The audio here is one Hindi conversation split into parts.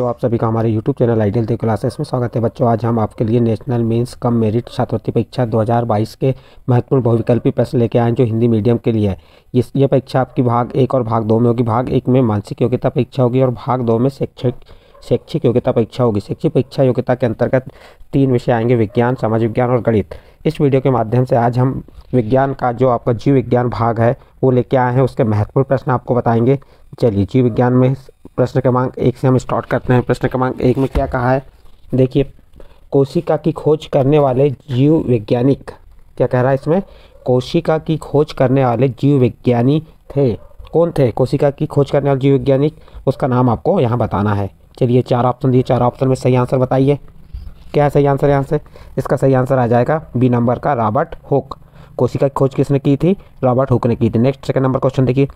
बच्चों आप सभी का हमारे YouTube channel Ideal Dev Classes में स्वागत है बच्चों आज हम आपके लिए नेशनल मेंस कम मेरिट छात्रवृत्ति परीक्षा 2022 के महत्वपूर्ण बहुविकल्पी प्रश्न लेके आए जो हिंदी मीडियम के लिए है ये ये परीक्षा आपकी भाग एक और भाग दो में होगी भाग एक में मानसिक योग्यता परीक्षा होगी और भाग दो में शैक्षिक शैक्षिक योग्यता परीक्षा होगी शैक्षिक परीक्षा योग्यता के अंतर्गत तीन विषय आएंगे विज्ञान समाज विज्ञान और गणित इस वीडियो के माध्यम से आज हम विज्ञान का जो आपका जीव विज्ञान भाग है वो लेके आए हैं उसके महत्वपूर्ण प्रश्न आपको बताएंगे चलिए जीव विज्ञान में प्रश्न क्रमांक एक से हम स्टार्ट करते हैं प्रश्न क्रमांक एक में क्या कहा है देखिए कोशिका की खोज करने वाले जीव वैज्ञानिक क्या कह रहा है इसमें कोशिका की खोज करने वाले जीव विज्ञानी थे कौन थे कोशिका की खोज करने वाले जीव वैज्ञानिक उसका नाम आपको यहाँ बताना है चलिए चार ऑप्शन दिए चार ऑप्शन में सही आंसर बताइए क्या है सही आंसर यहाँ से इसका सही आंसर आ जाएगा बी नंबर का रॉबर्ट हुक कोशिका की खोज किसने की थी रॉबर्ट हुक ने की थी नेक्स्ट सेकंड नंबर क्वेश्चन देखिए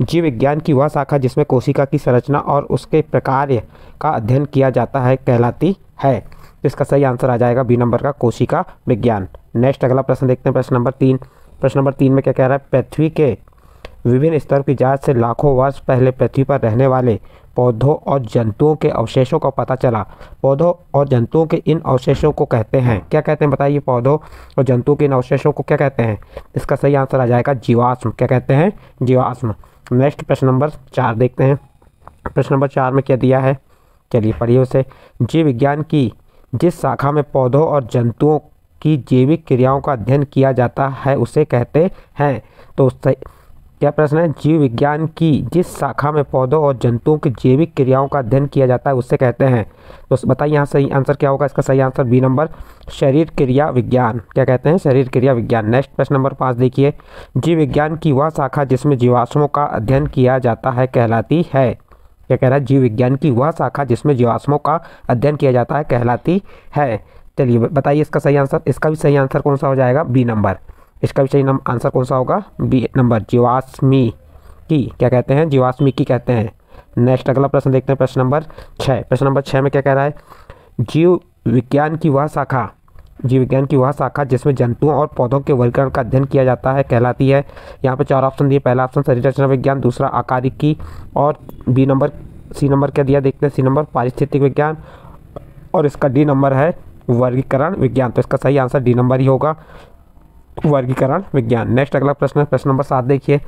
जीव विज्ञान की वह शाखा जिसमें कोशिका की संरचना और उसके प्रकार का अध्ययन किया जाता है कहलाती है इसका सही आंसर आ जाएगा बी नंबर का कोशिका विज्ञान नेक्स्ट अगला प्रश्न देखते हैं प्रश्न नंबर तीन प्रश्न नंबर तीन में क्या कह रहा है पृथ्वी के विभिन्न स्तरों की जांच से लाखों वर्ष पहले पृथ्वी पर रहने वाले पौधों और जंतुओं के अवशेषों का पता चला पौधों और जंतुओं के इन अवशेषों को कहते हैं क्या कहते हैं बताइए पौधों और जंतुओं के इन अवशेषों को क्या कहते हैं इसका सही आंसर आ जाएगा जीवाश्म क्या कहते हैं जीवाश्म नेक्स्ट प्रश्न नंबर चार देखते हैं प्रश्न नंबर चार में क्या दिया है चलिए पढ़िए उसे जीव विज्ञान की जिस शाखा में पौधों और जंतुओं की जैविक क्रियाओं का अध्ययन किया जाता है उसे कहते हैं तो क्या प्रश्न है जीव विज्ञान की जिस शाखा में पौधों और जंतुओं की जैविक क्रियाओं का अध्ययन किया जाता है उससे कहते हैं तो बताइए यहाँ सही आंसर क्या होगा इसका सही आंसर बी नंबर शरीर क्रिया विज्ञान क्या कहते हैं शरीर क्रिया विज्ञान नेक्स्ट प्रश्न नंबर पाँच देखिए जीव विज्ञान की वह शाखा जिसमें जीवाश्मों का अध्ययन किया जाता है कहलाती है क्या कह रहा है जीव विज्ञान की वह शाखा जिसमें जीवाश्मों का अध्ययन किया जाता है कहलाती है चलिए बताइए इसका सही आंसर इसका भी सही आंसर कौन सा हो जाएगा बी नंबर इसका भी सही आंसर कौन सा होगा बी नंबर जीवाश्मी की क्या कहते हैं जीवाश्मी की कहते हैं नेक्स्ट अगला प्रश्न देखते हैं प्रश्न नंबर छः प्रश्न नंबर छः में क्या कह रहा है जीव विज्ञान की वह शाखा जीव विज्ञान की वह शाखा जिसमें जंतुओं और पौधों के वर्गीकरण का अध्ययन किया जाता है कहलाती है यहाँ पर चार ऑप्शन दिए पहला ऑप्शन शरीर रचना विज्ञान दूसरा आकारिकी और बी नंबर सी नंबर क्या दिया देखते हैं सी नंबर पारिस्थितिक विज्ञान और इसका डी नंबर है वर्गीकरण विज्ञान तो इसका सही आंसर डी नंबर ही होगा वर्गीकरण विज्ञान नेक्स्ट अगला प्रश्न प्रश्न नंबर सात देखिए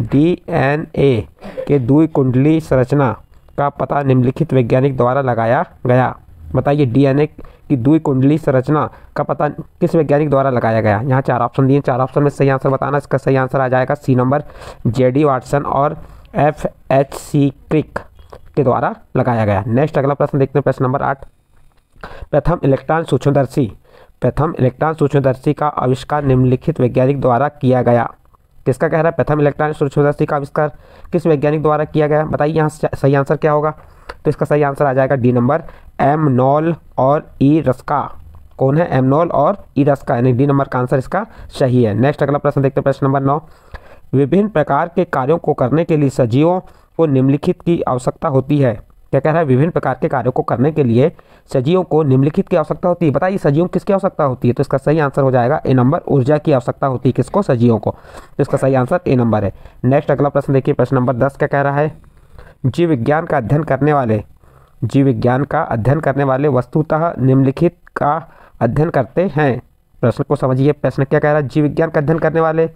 डीएनए के दुई कुंडली संरचना का पता निम्नलिखित वैज्ञानिक द्वारा लगाया गया बताइए डीएनए की दुई कुंडली संरचना का पता किस वैज्ञानिक द्वारा लगाया गया यहाँ चार ऑप्शन दिए चार ऑप्शन में सही आंसर बताना इसका सही आंसर आ जाएगा C number J D Watson और एफ एच सी क्रिक के द्वारा लगाया गया नेक्स्ट अगला प्रश्न देखते हैं प्रश्न नंबर आठ प्रथम इलेक्ट्रॉन सूक्ष्मदर्शी प्रथम इलेक्ट्रॉन सूक्ष्मदर्शी का आविष्कार निम्नलिखित वैज्ञानिक द्वारा किया गया किसका कह रहा है प्रथम इलेक्ट्रॉन सूक्ष्मदर्शी का आविष्कार किस वैज्ञानिक द्वारा किया गया बताइए यहाँ सही आंसर क्या होगा तो इसका सही आंसर आ जाएगा डी नंबर एम नॉल और ई रस्का कौन है एमनोल और ई रस्का यानी डी नंबर का आंसर इसका सही है नेक्स्ट अगला प्रश्न देखते हैं प्रश्न नंबर नौ विभिन्न प्रकार के कार्यों को करने के लिए सजीवों को निम्नलिखित की आवश्यकता होती है क्या कह रहा है विभिन्न प्रकार के कार्यों को करने के लिए सजीवों को निम्नलिखित की आवश्यकता होती है बताइए सजीवों किसकी आवश्यकता होती है तो इसका सही आंसर हो जाएगा ए नंबर ऊर्जा की आवश्यकता होती है किसको सजीवों को तो इसका सही आंसर ए नंबर है नेक्स्ट अगला प्रश्न देखिए प्रश्न नंबर दस क्या कह रहा है जीव विज्ञान का अध्ययन करने वाले जीव विज्ञान का अध्ययन करने वाले वस्तुतः निम्नलिखित का अध्ययन करते हैं प्रश्न को समझिए प्रश्न क्या कह रहा है जीव विज्ञान का अध्ययन करने वाले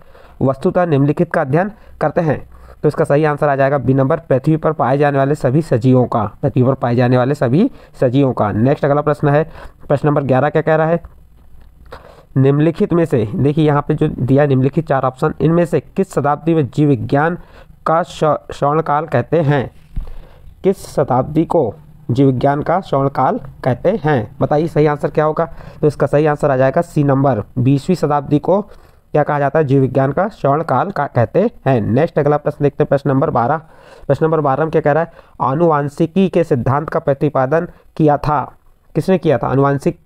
वस्तुतः निम्नलिखित का अध्ययन करते हैं तो इसका सही आंसर आ जाएगा बी नंबर पृथ्वी पर पाए जाने वाले सभी सजीवों का पृथ्वी पर पाए जाने वाले सभी सजीवों का नेक्स्ट अगला प्रश्न है प्रश्न नंबर ग्यारह क्या कह रहा है निम्नलिखित में से देखिए यहाँ पे जो दिया निम्नलिखित चार ऑप्शन इनमें से किस शताब्दी में जीव विज्ञान का स्वर्णकाल कहते हैं किस शताब्दी को जीव विज्ञान का स्वर्णकाल कहते हैं बताइए सही आंसर क्या होगा तो इसका सही आंसर आ जाएगा सी नंबर बीसवीं शताब्दी को क्या कहा जाता है जीव विज्ञान का स्वर्ण काल का कहते हैं नेक्स्ट अगला प्रश्न देखते हैं प्रश्न नंबर बारह प्रश्न नंबर बारह में क्या कह रहा है आनुवांशिकी के सिद्धांत का प्रतिपादन किया था किसने किया था आनुवांशिक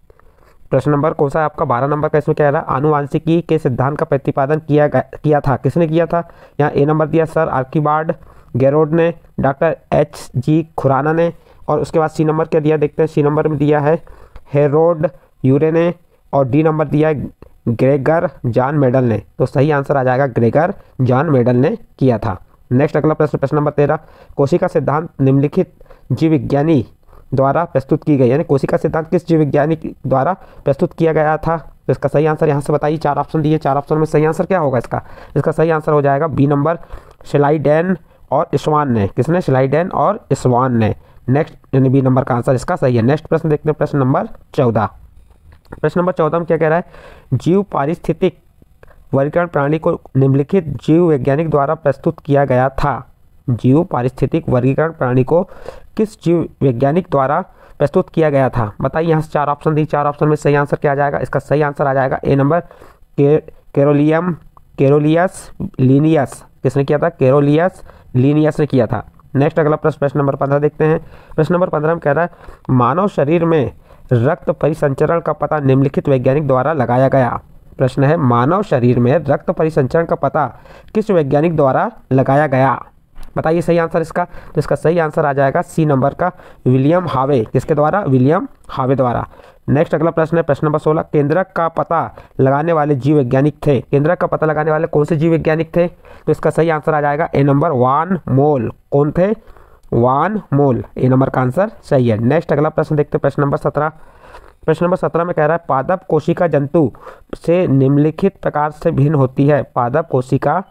प्रश्न नंबर कौन सा है आपका बारह नंबर का इसमें क्या रहा है आनुवांशिकी के सिद्धांत का प्रतिपादन किया किया था किसने किया था यहाँ ए नंबर दिया सर आर्कीबार्ड गैरोड ने डॉक्टर एच जी खुराना ने और उसके बाद सी नंबर क्या दिया देखते हैं सी नंबर में दिया है हेरोड यूरे ने और डी नंबर दिया है ग्रेगर जॉन मेडल ने तो सही आंसर आ जाएगा ग्रेगर जॉन मेडल ने किया था नेक्स्ट अगला प्रश्न प्रश्न नंबर तेरह कोशिका सिद्धांत निम्नलिखित जीव विज्ञानी द्वारा प्रस्तुत की गई यानी कोशिका सिद्धांत किस जीव विज्ञानी द्वारा प्रस्तुत किया गया था तो इसका सही आंसर यहाँ से बताइए चार ऑप्शन दिए चार ऑप्शन में सही आंसर क्या होगा इसका इसका सही आंसर हो जाएगा बी नंबर शिलाईडैन और इस्वान ने किसने शिलाईडैन और इस्वान ने नेक्स्ट यानी बी नंबर का आंसर इसका सही है नेक्स्ट प्रश्न देखते हैं प्रश्न नंबर चौदह प्रश्न नंबर चौदह में क्या कह रहा है जीव पारिस्थितिक वर्गीकरण प्रणाली को निम्नलिखित जीव वैज्ञानिक द्वारा प्रस्तुत किया गया था जीव पारिस्थितिक वर्गीकरण प्रणाली को किस जीव वैज्ञानिक द्वारा प्रस्तुत किया गया था बताइए यहाँ से चार ऑप्शन दी चार ऑप्शन में सही आंसर क्या आ जाएगा इसका सही आंसर आ जाएगा ए नंबर के, केरोलियम केरोलियस लीनियस किसने किया था केरोलियस लीनियस ने किया था नेक्स्ट अगला प्रश्न प्रश्न नंबर पंद्रह देखते हैं प्रश्न नंबर पंद्रह में कह रहा है मानव शरीर में रक्त परिसंचरण का पता निम्नलिखित वैज्ञानिक द्वारा लगाया गया प्रश्न है मानव शरीर में रक्त परिसंचरण का पता किस वैज्ञानिक द्वारा लगाया गया बताइए सही आंसर इसका तो इसका सही आंसर आ जाएगा सी नंबर का विलियम हावे किसके द्वारा विलियम हावे द्वारा नेक्स्ट अगला प्रश्न है प्रश्न नंबर सोलह केंद्रक का पता लगाने वाले जीव वैज्ञानिक थे केंद्रक का पता लगाने वाले कौन से जीव वैज्ञानिक थे तो इसका सही आंसर आ जाएगा ए नंबर वन मोल कौन थे वन मोल ए नंबर का आंसर सही है नेक्स्ट अगला प्रश्न देखते हैं प्रश्न नंबर सत्रह प्रश्न नंबर सत्रह में कह रहा है पादप कोशिका जंतु से निम्नलिखित प्रकार से भिन्न होती है पादप कोशिका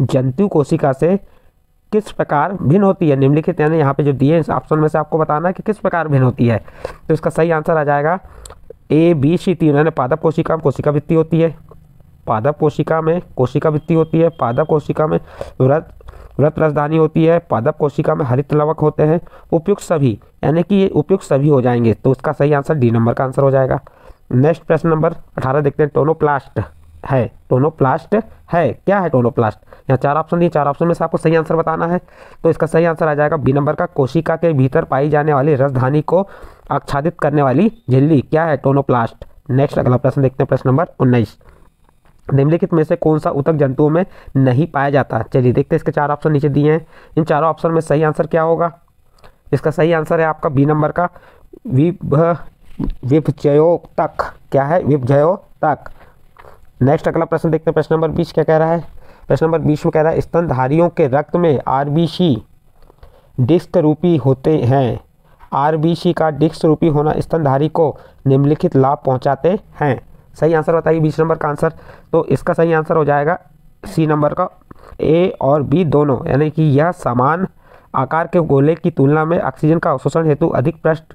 जंतु कोशिका से किस प्रकार भिन्न होती है निम्नलिखित यानी यहाँ पे जो दिए हैं ऑप्शन में से आपको बताना है कि किस प्रकार भिन्न होती है तो इसका सही आंसर आ जाएगा ए बी सी तीन यानी पादप कोशिका में कोशिका वृत्ति होती है पादप कोशिका में कोशिका वृत्ति होती है पादप कोशिका में व्रत राजधानी होती है पादप कोशिका में हरित लवक होते हैं उपयुक्त सभी यानी कि ये उपयुक्त सभी हो जाएंगे तो उसका सही आंसर डी नंबर का आंसर हो जाएगा नेक्स्ट प्रश्न नंबर अठारह देखते हैं टोनोप्लास्ट है टोनोप्लास्ट है क्या है टोनोप्लास्ट यहाँ चार ऑप्शन दिए चार ऑप्शन में से आपको सही आंसर बताना है तो इसका सही आंसर आ जाएगा बी नंबर का कोशिका के भीतर पाई जाने वाली राजधानी को आच्छादित करने वाली झिल्ली क्या है टोनोप्लास्ट नेक्स्ट अगला प्रश्न देखते हैं प्रश्न नंबर उन्नीस निम्नलिखित में से कौन सा उतक जंतुओं में नहीं पाया जाता चलिए देखते हैं इसके चार ऑप्शन नीचे दिए हैं इन चारों ऑप्शन में सही आंसर क्या होगा इसका सही आंसर है आपका बी नंबर का विभ तक क्या है तक नेक्स्ट अगला प्रश्न देखते हैं प्रश्न नंबर बीस क्या कह रहा है प्रश्न नंबर बीस में कह रहा है स्तनधारियों के रक्त में आर डिस्क रूपी होते हैं आर का डिस्क रूपी होना स्तनधारी को निम्नलिखित लाभ पहुँचाते हैं सही आंसर बताइए बीस नंबर का आंसर तो इसका सही आंसर हो जाएगा सी नंबर का ए और बी दोनों यानी कि यह समान आकार के गोले की तुलना में ऑक्सीजन का अवशोषण हेतु अधिक पृष्ठ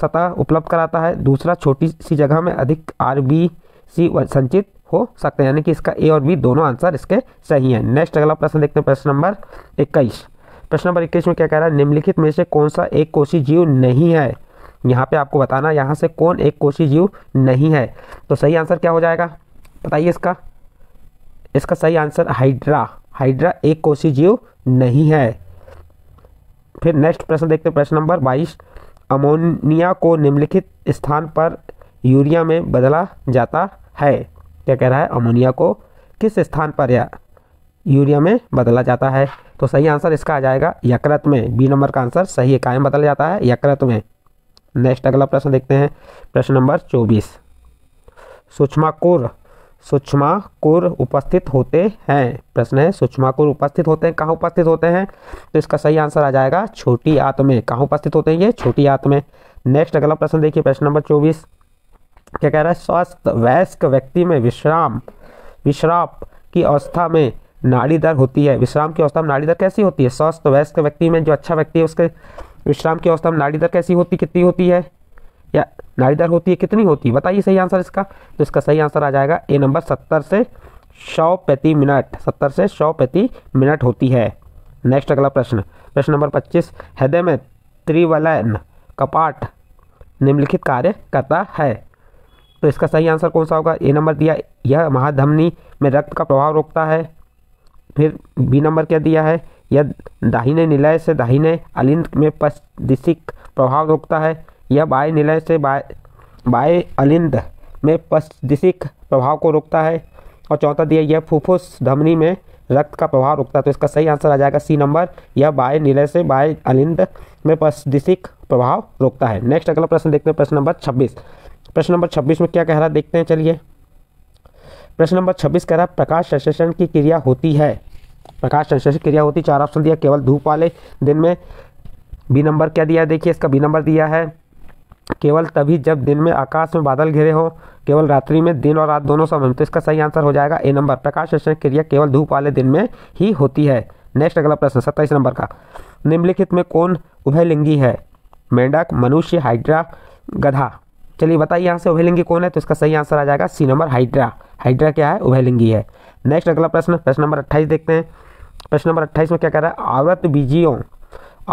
सतह उपलब्ध कराता है दूसरा छोटी सी जगह में अधिक आर बी सी संचित हो सकते हैं यानी कि इसका ए और बी दोनों आंसर इसके सही हैं नेक्स्ट अगला प्रश्न देखते हैं प्रश्न नंबर इक्कीस प्रश्न नंबर इक्कीस में क्या कह रहा है निम्नलिखित में से कौन सा एक कोशी जीव नहीं है यहाँ पे आपको बताना यहाँ से कौन एक कोशी जीव नहीं है तो सही आंसर क्या हो जाएगा बताइए इसका इसका सही आंसर हाइड्रा हाइड्रा एक कोशी जीव नहीं है फिर नेक्स्ट प्रश्न देखते हैं प्रश्न नंबर बाईस अमोनिया को निम्नलिखित स्थान पर यूरिया में बदला जाता है क्या कह रहा है अमोनिया को किस स्थान पर या यूरिया में बदला जाता है तो सही आंसर इसका आ जाएगा यकृत में बी नंबर का आंसर सही है कायम बदला जाता है यकृत में नेक्स्ट अगला प्रश्न देखते हैं प्रश्न नंबर चौबीस कुर सूक्ष्माकुर कुर उपस्थित होते हैं प्रश्न है कुर उपस्थित होते हैं कहाँ उपस्थित होते हैं तो इसका सही आंसर आ जाएगा छोटी आत में कहाँ उपस्थित होते हैं ये छोटी आत में नेक्स्ट अगला प्रश्न देखिए प्रश्न नंबर चौबीस क्या कह रहा है स्वस्थ वयस्क व्यक्ति में विश्राम विश्राम की अवस्था में नाड़ी दर होती है विश्राम की अवस्था में नाड़ी दर कैसी होती है स्वस्थ वयस्क व्यक्ति में जो अच्छा व्यक्ति है उसके विश्राम की अवस्था में नाड़ी दर कैसी होती कितनी होती है या नाड़ी दर होती है कितनी होती है बताइए सही आंसर इसका तो इसका सही आंसर आ जाएगा ए नंबर सत्तर से सौ प्रति मिनट सत्तर से सौ प्रति मिनट होती है नेक्स्ट अगला प्रश्न प्रश्न नंबर पच्चीस हृदय में त्रिवलन कपाट निम्नलिखित कार्य करता है तो इसका सही आंसर कौन सा होगा ए नंबर दिया यह महाधमनी में रक्त का प्रभाव रोकता है फिर बी नंबर क्या दिया है यह दाहिने निलय से दाहिने अलिंद में पश्चिशिक प्रभाव रोकता है यह बाएं निलय से बाएं बाएं अलिंद में पश्चिशिक प्रभाव को रोकता है और चौथा दिया यह फुफ्फुस धमनी में रक्त का प्रभाव रोकता है तो इसका सही आंसर आ जाएगा सी नंबर यह बाएं निलय से बाएं अलिंद में पश्चिशिक प्रभाव रोकता है नेक्स्ट अगला प्रश्न देखते हैं प्रश्न नंबर छब्बीस प्रश्न नंबर छब्बीस में क्या कह रहा है देखते हैं चलिए प्रश्न नंबर छब्बीस कह रहा है प्रकाश संश्लेषण की क्रिया होती है प्रकाश संश्लेषण क्रिया होती चार ऑप्शन दिया केवल धूप वाले दिन में बी नंबर क्या दिया देखिए इसका बी नंबर दिया है केवल तभी जब दिन में आकाश में बादल घिरे हो केवल रात्रि में दिन और रात दोनों समय तो इसका सही आंसर हो जाएगा ए नंबर प्रकाश संश्लेषण क्रिया केवल धूप वाले दिन में ही होती है नेक्स्ट अगला प्रश्न सत्ताईस नंबर का निम्नलिखित में कौन उभयलिंगी है मेंढक मनुष्य हाइड्रा गधा चलिए बताइए यहाँ से उभयलिंगी कौन है तो इसका सही आंसर आ जाएगा सी नंबर हाइड्रा हाइड्रा क्या है उभयलिंगी है नेक्स्ट अगला प्रश्न प्रश्न नंबर अट्ठाईस देखते हैं प्रश्न नंबर अट्ठाईस में क्या कह रहा है औरत बीजियों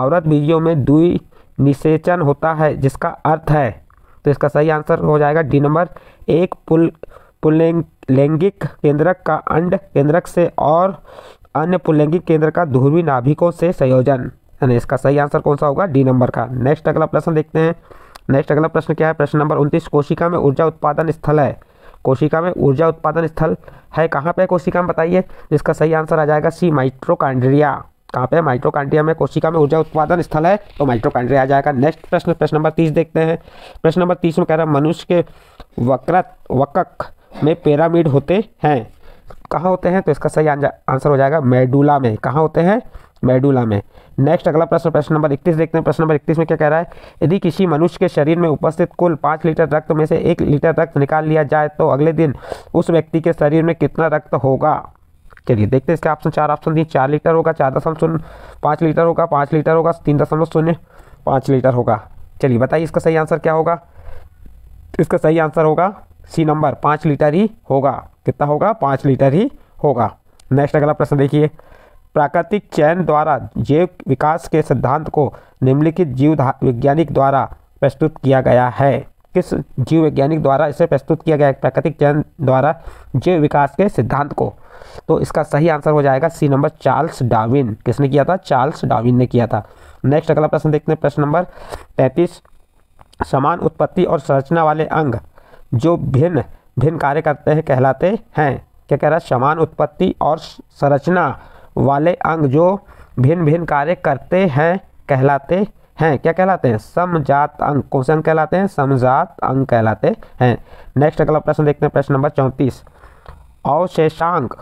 औरत बीजियों में दुई निषेचन होता है जिसका अर्थ है तो इसका सही आंसर हो जाएगा डी नंबर एक पुल पुल्लिंग लैंगिक केंद्रक का अंड केंद्रक से और अन्य पुल्लैंगिक केंद्र का ध्रुवी नाभिकों से संयोजन यानी इसका सही आंसर कौन सा होगा डी नंबर का नेक्स्ट अगला प्रश्न देखते हैं नेक्स्ट अगला प्रश्न क्या है प्रश्न नंबर उनतीस कोशिका में ऊर्जा उत्पादन स्थल है कोशिका में ऊर्जा उत्पादन स्थल है कहाँ पे कोशिका में बताइए जिसका सही आंसर आ जाएगा सी माइट्रोकांड्रिया कहाँ पे माइट्रोकांड्रिया में कोशिका में ऊर्जा उत्पादन स्थल है तो माइट्रोकांड्रिया आ जाएगा नेक्स्ट प्रश्न प्रश्न नंबर तीस देखते हैं प्रश्न नंबर तीस में कह रहा है मनुष्य के वक्रत वकक में पेरामिड होते हैं कहाँ होते हैं तो इसका सही आंसर हो जाएगा मेडुला में कहाँ होते हैं मेडुला में नेक्स्ट अगला प्रश्न प्रश्न नंबर इकतीस देखते हैं प्रश्न नंबर इकतीस में क्या कह रहा है यदि किसी मनुष्य के शरीर में उपस्थित कुल पाँच लीटर रक्त में से एक लीटर रक्त निकाल लिया जाए तो अगले दिन उस व्यक्ति के शरीर में कितना रक्त होगा चलिए देखते हैं इसके ऑप्शन चार ऑप्शन दिए चार लीटर होगा चार दशमलव शून्य पाँच लीटर होगा पाँच लीटर होगा तीन दशमलव शून्य पाँच लीटर होगा चलिए बताइए इसका सही आंसर क्या होगा इसका सही आंसर होगा सी नंबर पाँच लीटर ही होगा कितना होगा पाँच लीटर ही होगा नेक्स्ट अगला प्रश्न देखिए प्राकृतिक चयन द्वारा जैव विकास के सिद्धांत को निम्नलिखित जीव वैज्ञानिक द्वारा प्रस्तुत किया गया है किस जीव वैज्ञानिक द्वारा इसे प्रस्तुत किया गया है प्राकृतिक चयन द्वारा जैव विकास के सिद्धांत को तो इसका सही आंसर हो जाएगा सी नंबर चार्ल्स डाविन किसने किया था चार्ल्स डाविन ने किया था नेक्स्ट अगला प्रश्न देखते हैं प्रश्न नंबर तैंतीस समान उत्पत्ति और संरचना वाले अंग जो भिन्न भिन्न कार्य करते हैं कहलाते हैं क्या कह रहा है समान उत्पत्ति और संरचना वाले अंग जो भिन्न भिन्न कार्य करते हैं कहलाते हैं क्या कहलाते हैं समजात अंग कौन से अंग कहलाते हैं समजात अंग कहलाते हैं नेक्स्ट अगला प्रश्न देखते हैं प्रश्न नंबर चौंतीस अवशेषांक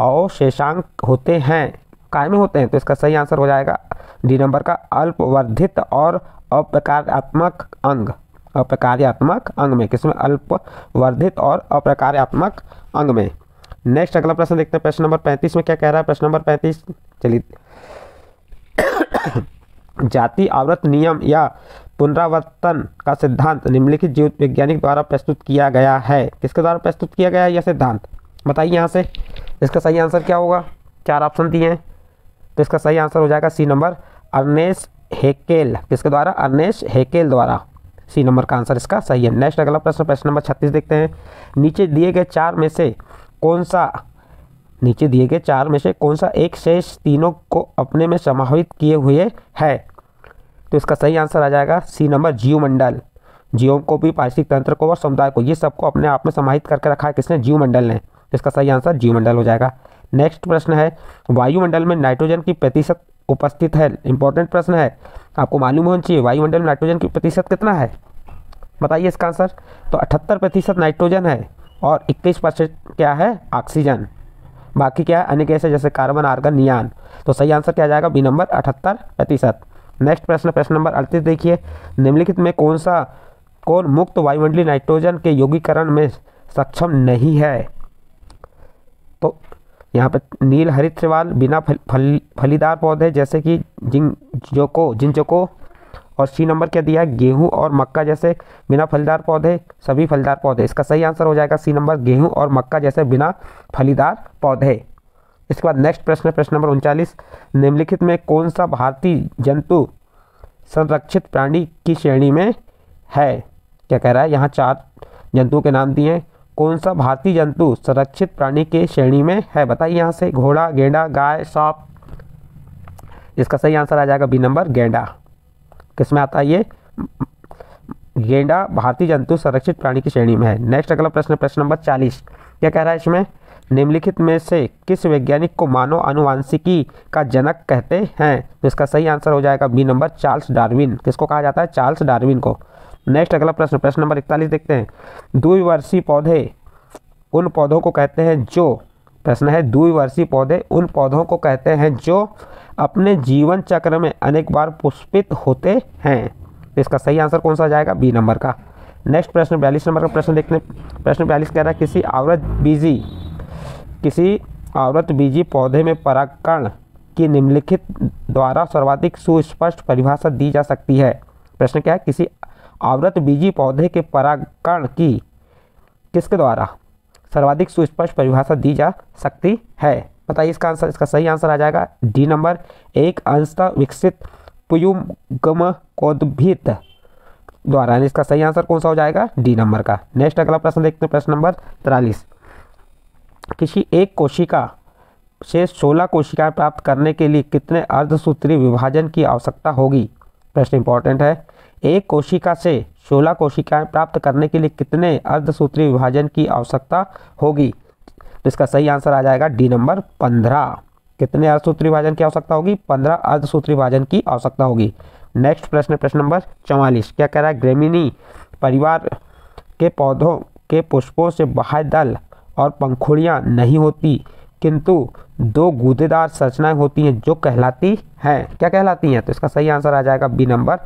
अवशेषांक होते हैं काय में होते हैं तो इसका सही आंसर हो जाएगा डी नंबर का अल्पवर्धित और अप्रकारात्मक अंग अप्रकार्यात्मक अंग में किसमें अल्पवर्धित और अप्रकार्यात्मक अंग में नेक्स्ट अगला प्रश्न देखते हैं प्रश्न नंबर पैंतीस में क्या कह रहा है प्रश्न नंबर पैंतीस चलिए जाति आवृत नियम या पुनरावर्तन का सिद्धांत निम्नलिखित जीव वैज्ञानिक द्वारा प्रस्तुत किया गया है किसके द्वारा प्रस्तुत किया गया है यह सिद्धांत बताइए यहाँ से इसका सही आंसर क्या होगा चार ऑप्शन दिए हैं तो इसका सही आंसर हो जाएगा सी नंबर अर्नेश हेकेल किसके द्वारा अर्नेश हेकेल द्वारा सी नंबर का आंसर इसका सही है नेक्स्ट अगला प्रश्न प्रश्न नंबर छत्तीस देखते हैं नीचे दिए गए चार में से कौन सा नीचे दिए गए चार में से कौन सा एक शेष तीनों को अपने में समाहित किए हुए है तो इसका सही आंसर आ जाएगा सी नंबर जीव मंडल जीवों को भी पारिस्थितिक तंत्र को और समुदाय को ये सबको अपने आप में समाहित करके रखा है किसने जीव मंडल ने तो इसका सही आंसर जीव मंडल हो जाएगा नेक्स्ट प्रश्न है वायुमंडल में नाइट्रोजन की प्रतिशत उपस्थित है इंपॉर्टेंट प्रश्न है आपको मालूम होना चाहिए वायुमंडल में नाइट्रोजन की प्रतिशत कितना है बताइए इसका आंसर तो अठहत्तर प्रतिशत नाइट्रोजन है और 21 परसेंट क्या है ऑक्सीजन बाकी क्या है अन्य कैसे जैसे कार्बन आर्गन नियान तो सही आंसर क्या जाएगा बी नंबर अठहत्तर प्रतिशत नेक्स्ट प्रश्न प्रश्न नंबर अड़तीस देखिए निम्नलिखित में कौन सा कौन मुक्त वायुमंडली नाइट्रोजन के योगीकरण में सक्षम नहीं है तो यहाँ पर नील हरित शैवाल बिना फल, फल फलीदार पौधे जैसे कि जिन जोको जिन जोको और सी नंबर क्या दिया है गेहूँ और मक्का जैसे बिना फलीदार पौधे सभी फलीदार पौधे इसका सही आंसर हो जाएगा सी नंबर गेहूँ और मक्का जैसे बिना फलीदार पौधे इसके बाद नेक्स्ट प्रश्न है प्रश्न नंबर उनचालीस निम्नलिखित में कौन सा भारतीय जंतु संरक्षित प्राणी की श्रेणी में है क्या कह रहा है यहाँ चार जंतु के नाम दिए हैं कौन सा भारतीय जंतु संरक्षित प्राणी के श्रेणी में है बताइए यहाँ से घोड़ा गेंडा गाय सांप इसका सही आंसर आ जाएगा बी नंबर गेंडा किसमें आता है ये गेंडा भारतीय जंतु संरक्षित प्राणी की श्रेणी में है नेक्स्ट अगला प्रश्न प्रश्न नंबर चालीस क्या कह रहा है इसमें निम्नलिखित में से किस वैज्ञानिक को मानव आनुवांशिकी का जनक कहते हैं तो इसका सही आंसर हो जाएगा बी नंबर चार्ल्स डार्विन किसको कहा जाता है चार्ल्स डार्विन को नेक्स्ट अगला प्रश्न प्रश्न नंबर इकतालीस देखते हैं द्विवर्षीय पौधे उन पौधों को कहते हैं जो प्रश्न है द्विवर्षीय पौधे उन पौधों को कहते हैं जो अपने जीवन चक्र में अनेक बार पुष्पित होते हैं इसका सही आंसर कौन सा जाएगा बी नंबर का नेक्स्ट प्रश्न बयालीस नंबर का प्रश्न देखने प्रश्न बयालीस कह रहा है किसी औरत बीजी किसी औरत बीजी पौधे में परागकण की निम्नलिखित द्वारा सर्वाधिक सुस्पष्ट परिभाषा दी जा सकती है प्रश्न क्या है किसी आवृत बीजी पौधे के परागकण की किसके द्वारा सर्वाधिक सुस्पष्ट परिभाषा दी जा सकती है बताइए इसका आंसर इसका सही आंसर आ जाएगा डी नंबर एक अंशतः विकसित पुयुगम कोद्भित द्वारा इसका सही आंसर कौन सा हो जाएगा डी नंबर का नेक्स्ट अगला प्रश्न देखते हैं प्रश्न नंबर तिरालीस किसी एक कोशिका से 16 कोशिकाएं प्राप्त करने के लिए कितने अर्धसूत्री विभाजन की आवश्यकता होगी प्रश्न इंपॉर्टेंट है एक कोशिका से 16 कोशिकाएं प्राप्त करने के लिए कितने अर्धसूत्री विभाजन की आवश्यकता होगी तो इसका सही आंसर आ जाएगा डी नंबर पंद्रह कितने अर्धसूत्री विभाजन की आवश्यकता होगी पंद्रह अर्धसूत्री विभाजन की आवश्यकता होगी नेक्स्ट प्रश्न प्रश्न नंबर चौवालीस क्या कह रहा है ग्रेमिनी परिवार के पौधों के पुष्पों से बाह्य दल और पंखुड़ियाँ नहीं होती किंतु दो गूदेदार संरचनाएं होती हैं जो कहलाती हैं क्या कहलाती हैं तो इसका सही आंसर आ जाएगा बी नंबर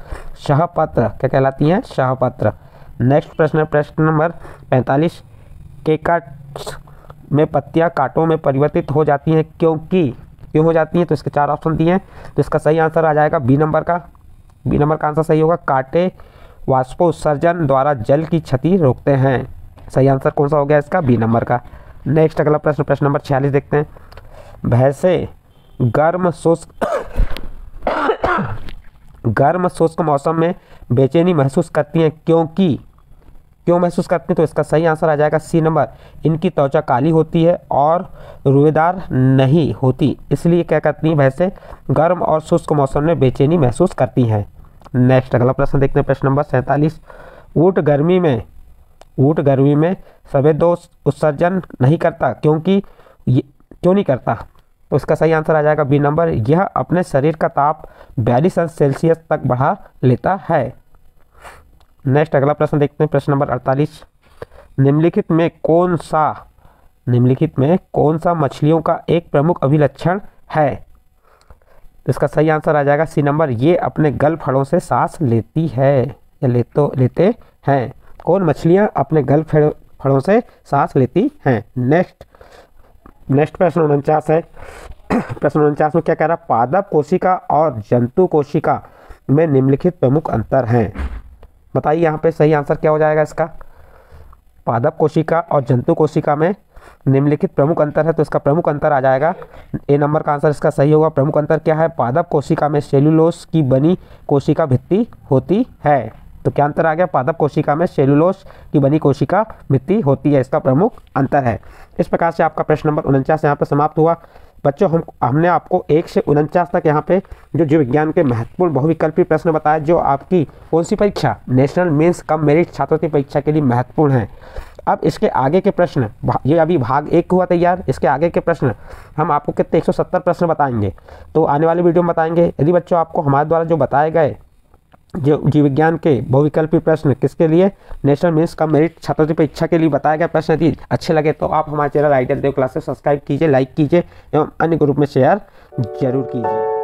शहपत्र क्या कहलाती हैं शहपत्र नेक्स्ट प्रश्न प्रश्न नंबर पैंतालीस केकट्स में पत्तियाँ कांटों में परिवर्तित हो जाती हैं क्योंकि क्यों हो जाती हैं तो इसके चार ऑप्शन दिए हैं तो इसका सही आंसर आ जाएगा बी नंबर का बी नंबर का आंसर सही होगा कांटे उत्सर्जन द्वारा जल की क्षति रोकते हैं सही आंसर कौन सा हो गया इसका बी नंबर का नेक्स्ट अगला प्रश्न प्रश्न नंबर छियालीस देखते हैं भैंसे गर्म शुष्क गर्म शुष्क मौसम में बेचैनी महसूस करती हैं क्योंकि क्यों महसूस करते हैं तो इसका सही आंसर आ जाएगा सी नंबर इनकी त्वचा काली होती है और रुएदार नहीं होती इसलिए क्या करती हैं भैंसें गर्म और शुष्क मौसम में बेचैनी महसूस करती हैं नेक्स्ट अगला प्रश्न देखते हैं प्रश्न नंबर सैंतालीस ऊँट गर्मी में ऊँट गर्मी में सफेद दोष उत्सर्जन नहीं करता क्योंकि ये क्यों नहीं करता तो इसका सही आंसर आ जाएगा बी नंबर यह अपने शरीर का ताप बयालीस अंश सेल्सियस तक बढ़ा लेता है नेक्स्ट अगला प्रश्न देखते हैं प्रश्न नंबर अड़तालीस निम्नलिखित में कौन सा निम्नलिखित में कौन सा मछलियों का एक प्रमुख अभिलक्षण है तो इसका सही आंसर आ जाएगा सी नंबर ये अपने गल फड़ों से सांस लेती है या ले तो लेते हैं कौन मछलियाँ अपने गल फड़ों से सांस लेती हैं नेक्स्ट नेक्स्ट प्रश्न उनचास है प्रश्न उनचास में क्या कह रहा है पादप कोशिका और जंतु कोशिका में निम्नलिखित प्रमुख अंतर हैं बताइए यहाँ पे सही आंसर क्या हो जाएगा इसका पादप कोशिका और जंतु कोशिका में निम्नलिखित प्रमुख अंतर है तो इसका प्रमुख अंतर आ जाएगा ए नंबर का आंसर इसका सही होगा प्रमुख अंतर क्या है पादप कोशिका में सेलुलोस की बनी कोशिका भित्ति होती है तो क्या अंतर आ गया पादप कोशिका में सेलुलोस की बनी कोशिका भित्ति होती है इसका प्रमुख अंतर है इस प्रकार से आपका प्रश्न नंबर उनचास यहाँ पर समाप्त हुआ बच्चों हम हमने आपको एक से उनचास तक यहाँ पे जो जीव विज्ञान के महत्वपूर्ण बहुविकल्पी प्रश्न बताया जो आपकी कौन सी परीक्षा नेशनल मेंस कम मेरिट छात्रवृत्ति परीक्षा के लिए महत्वपूर्ण है अब इसके आगे के प्रश्न ये अभी भाग एक हुआ तैयार इसके आगे के प्रश्न हम आपको कितने 170 प्रश्न बताएंगे तो आने वाले वीडियो में बताएंगे यदि बच्चों आपको हमारे द्वारा जो बताए गए जो जीव विज्ञान के बहुविकल्पी प्रश्न किसके लिए नेशनल मीन्स का मेरिट छात्रवृत्ति परीक्षा के लिए बताया गया प्रश्न यदि अच्छे लगे तो आप हमारे channel Ideal Dev Classes subscribe कीजिए लाइक कीजिए एवं अन्य ग्रुप में शेयर जरूर कीजिए